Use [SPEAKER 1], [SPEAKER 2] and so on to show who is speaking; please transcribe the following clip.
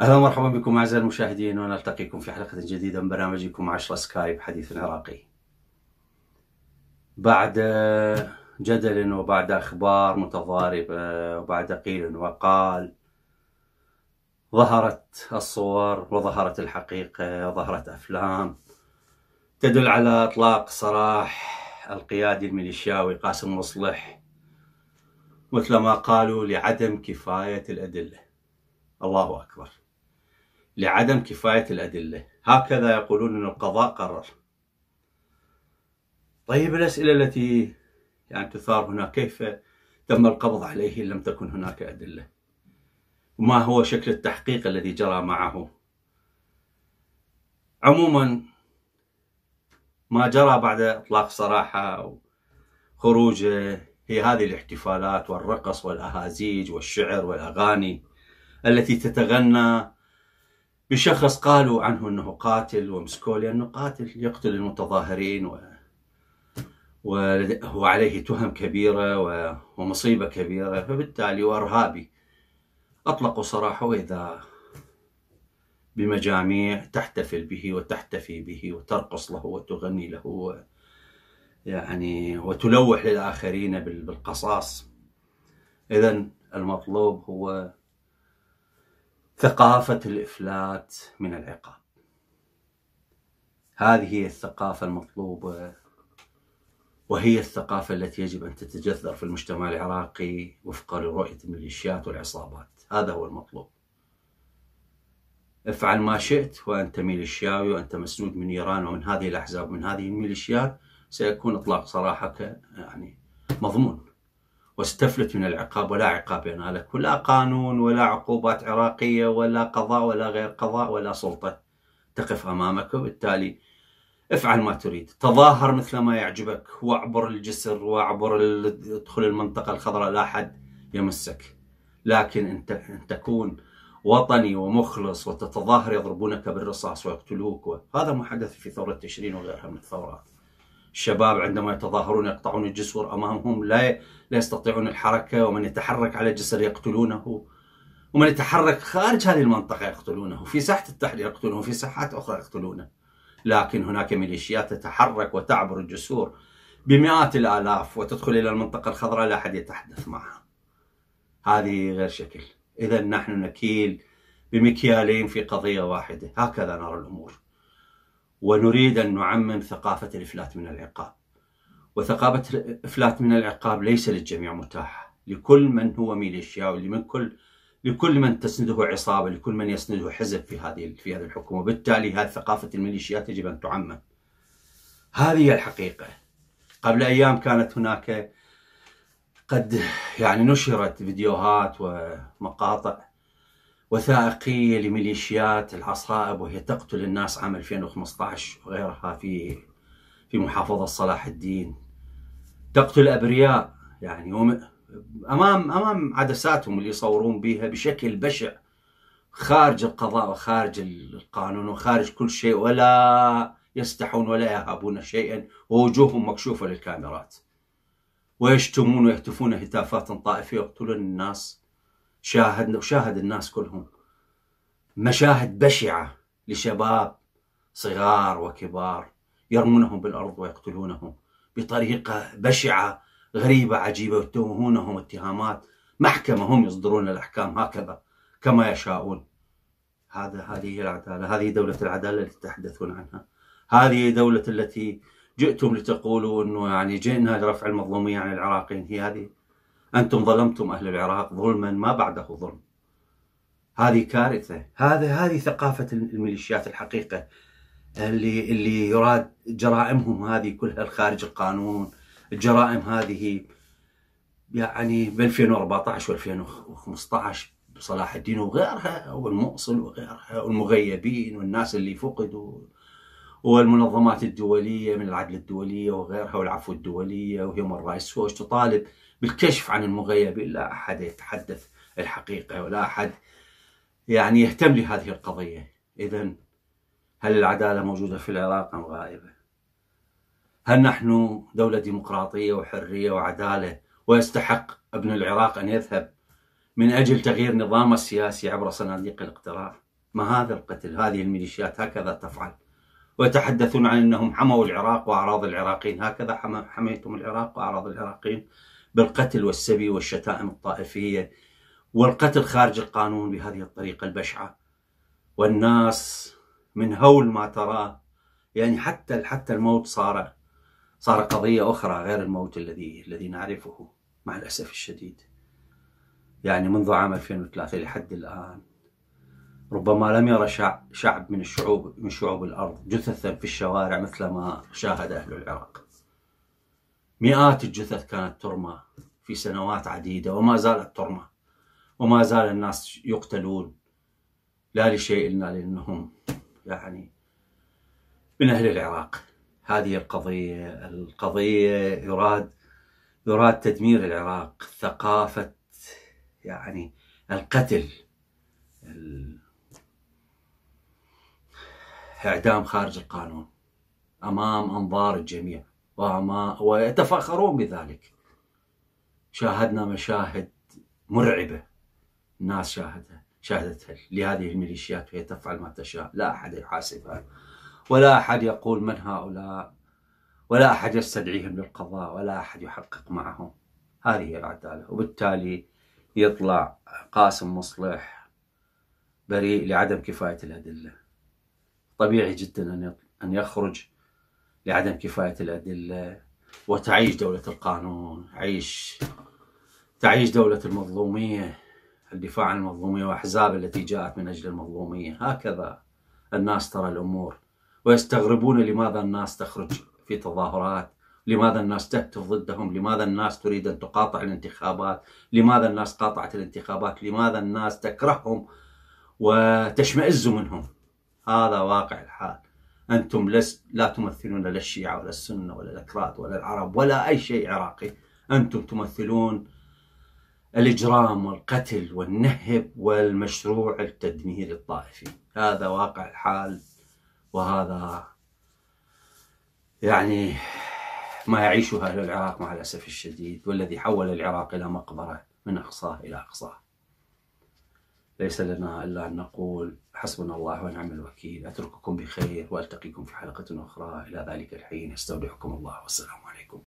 [SPEAKER 1] اهلا ومرحبا بكم اعزائي المشاهدين ونلتقيكم في حلقه جديده من برنامجكم 10 سكايب حديث عراقي. بعد آه، جدل وبعد اخبار متضاربه وبعد قيل وقال ظهرت الصور وظهرت الحقيقة ظهرت أفلام تدل على إطلاق سراح القيادي الميليشياوي قاسم مصلح مثل ما قالوا لعدم كفاية الأدلة الله أكبر لعدم كفاية الأدلة هكذا يقولون أن القضاء قرر طيب الأسئلة التي يعني تثار هنا كيف تم القبض عليه إن لم تكن هناك أدلة وما هو شكل التحقيق الذي جرى معه عموما ما جرى بعد اطلاق صراحه وخروجه هي هذه الاحتفالات والرقص والاهازيج والشعر والاغاني التي تتغنى بشخص قالوا عنه انه قاتل ومسكوه لانه قاتل يقتل المتظاهرين و وهو عليه تهم كبيره ومصيبه كبيره فبالتالي وارهابي أطلقوا سراحه إذا بمجاميع تحتفل به وتحتفي به وترقص له وتغني له يعني وتلوح للآخرين بالقصاص إذا المطلوب هو ثقافة الإفلات من العقاب هذه هي الثقافة المطلوبة وهي الثقافة التي يجب أن تتجذر في المجتمع العراقي وفقا لرؤية الميليشيات والعصابات هذا هو المطلوب افعل ما شئت وأنت ميليشياوي وأنت مسنود من إيران ومن هذه الأحزاب من هذه الميليشيات سيكون إطلاق صراحك يعني مضمون واستفلت من العقاب ولا عقاب ينالك ولا قانون ولا عقوبات عراقية ولا قضاء ولا غير قضاء ولا سلطة تقف أمامك وبالتالي افعل ما تريد تظاهر مثل ما يعجبك واعبر الجسر واعبر ادخل المنطقة الخضراء لا حد يمسك لكن أن تكون وطني ومخلص وتتظاهر يضربونك بالرصاص ويقتلوك هذا ما حدث في ثورة تشرين وغيرها من الثورات الشباب عندما يتظاهرون يقطعون الجسور أمامهم لا لا يستطيعون الحركة ومن يتحرك على الجسر يقتلونه ومن يتحرك خارج هذه المنطقة يقتلونه في ساحة التحرير يقتلونه في ساحات أخرى يقتلونه لكن هناك ميليشيات تتحرك وتعبر الجسور بمئات الآلاف وتدخل إلى المنطقة الخضراء لا أحد يتحدث معها هذه غير شكل إذا نحن نكيل بمكيالين في قضية واحدة هكذا نرى الأمور ونريد أن نعمم ثقافة الإفلات من العقاب وثقافة الإفلات من العقاب ليس للجميع متاحة لكل من هو ميليشياوي لمن كل لكل من تسنده عصابة لكل من يسنده حزب في هذه في هذه الحكومة وبالتالي هذه ثقافة الميليشيات يجب أن تعمم هذه هي الحقيقة قبل أيام كانت هناك قد يعني نشرت فيديوهات ومقاطع وثائقية لميليشيات العصائب وهي تقتل الناس عام 2015 وغيرها في في محافظة صلاح الدين تقتل أبرياء يعني هم أمام أمام عدساتهم اللي يصورون بها بشكل بشع خارج القضاء وخارج القانون وخارج كل شيء ولا يستحون ولا يهابون شيئا ووجوههم مكشوفة للكاميرات ويشتمون ويهتفون هتافات طائفية ويقتلون الناس شاهد شاهد الناس كلهم مشاهد بشعة لشباب صغار وكبار يرمونهم بالأرض ويقتلونهم بطريقة بشعة غريبة عجيبة ويتهمونهم اتهامات محكمة هم يصدرون الأحكام هكذا كما يشاءون هذا هذه العدالة هذه دولة العدالة التي تحدثون عنها هذه دولة التي جئتم لتقولوا أنه يعني جئنا لرفع المظلومية عن العراقيين هي هذه أنتم ظلمتم أهل العراق ظلما ما بعده ظلم هذه كارثة هذا هذه ثقافة الميليشيات الحقيقة اللي اللي يراد جرائمهم هذه كلها خارج القانون الجرائم هذه يعني ب 2014 و2015 صلاح الدين وغيرها والموصل وغيرها والمغيبين والناس اللي فقدوا والمنظمات الدولية من العدل الدولية وغيرها والعفو الدولية وهيومن رايتس ووتش تطالب بالكشف عن المغيب إلا أحد يتحدث الحقيقة ولا أحد يعني يهتم لهذه القضية إذا هل العدالة موجودة في العراق أم غائبة؟ هل نحن دولة ديمقراطية وحرية وعدالة ويستحق ابن العراق أن يذهب من أجل تغيير نظامه السياسي عبر صناديق الاقتراع؟ ما هذا القتل؟ هذه الميليشيات هكذا تفعل ويتحدثون عن أنهم حموا العراق وأعراض العراقيين هكذا حميتم العراق وأعراض العراقيين بالقتل والسبي والشتائم الطائفية والقتل خارج القانون بهذه الطريقة البشعة والناس من هول ما تراه يعني حتى حتى الموت صار صار قضية أخرى غير الموت الذي الذي نعرفه مع الأسف الشديد يعني منذ عام 2003 لحد الآن ربما لم يرى شعب من الشعوب من شعوب الارض جثثا في الشوارع مثل ما شاهد اهل العراق. مئات الجثث كانت ترمى في سنوات عديده وما زالت ترمى وما زال الناس يقتلون لا لشيء الا لانهم يعني من اهل العراق. هذه القضيه القضيه يراد يراد تدمير العراق ثقافه يعني القتل إعدام خارج القانون أمام أنظار الجميع ويتفاخرون بذلك شاهدنا مشاهد مرعبة الناس شاهدها شاهدتها لهذه الميليشيات وهي تفعل ما تشاء لا أحد يحاسبها ولا أحد يقول من هؤلاء ولا أحد يستدعيهم للقضاء ولا أحد يحقق معهم هذه العدالة وبالتالي يطلع قاسم مصلح بريء لعدم كفاية الأدلة طبيعي جدا أن ان يخرج لعدم كفاية الأدلة وتعيش دولة القانون عيش تعيش دولة المظلومية الدفاع عن المظلومية وأحزاب التي جاءت من أجل المظلومية هكذا الناس ترى الأمور ويستغربون لماذا الناس تخرج في تظاهرات لماذا الناس تهتف ضدهم لماذا الناس تريد أن تقاطع الانتخابات لماذا الناس قاطعت الانتخابات لماذا الناس تكرههم وتشمئز منهم هذا واقع الحال أنتم لس لا تمثلون لا الشيعة ولا السنة ولا الأكراد ولا العرب ولا أي شيء عراقي أنتم تمثلون الإجرام والقتل والنهب والمشروع التدميري الطائفي هذا واقع الحال وهذا يعني ما يعيشه أهل العراق مع الأسف الشديد والذي حول العراق إلى مقبرة من أقصاه إلى أقصاه ليس لنا إلا أن نقول حسبنا الله ونعم الوكيل أترككم بخير وألتقيكم في حلقة أخرى إلى ذلك الحين استودعكم الله والسلام عليكم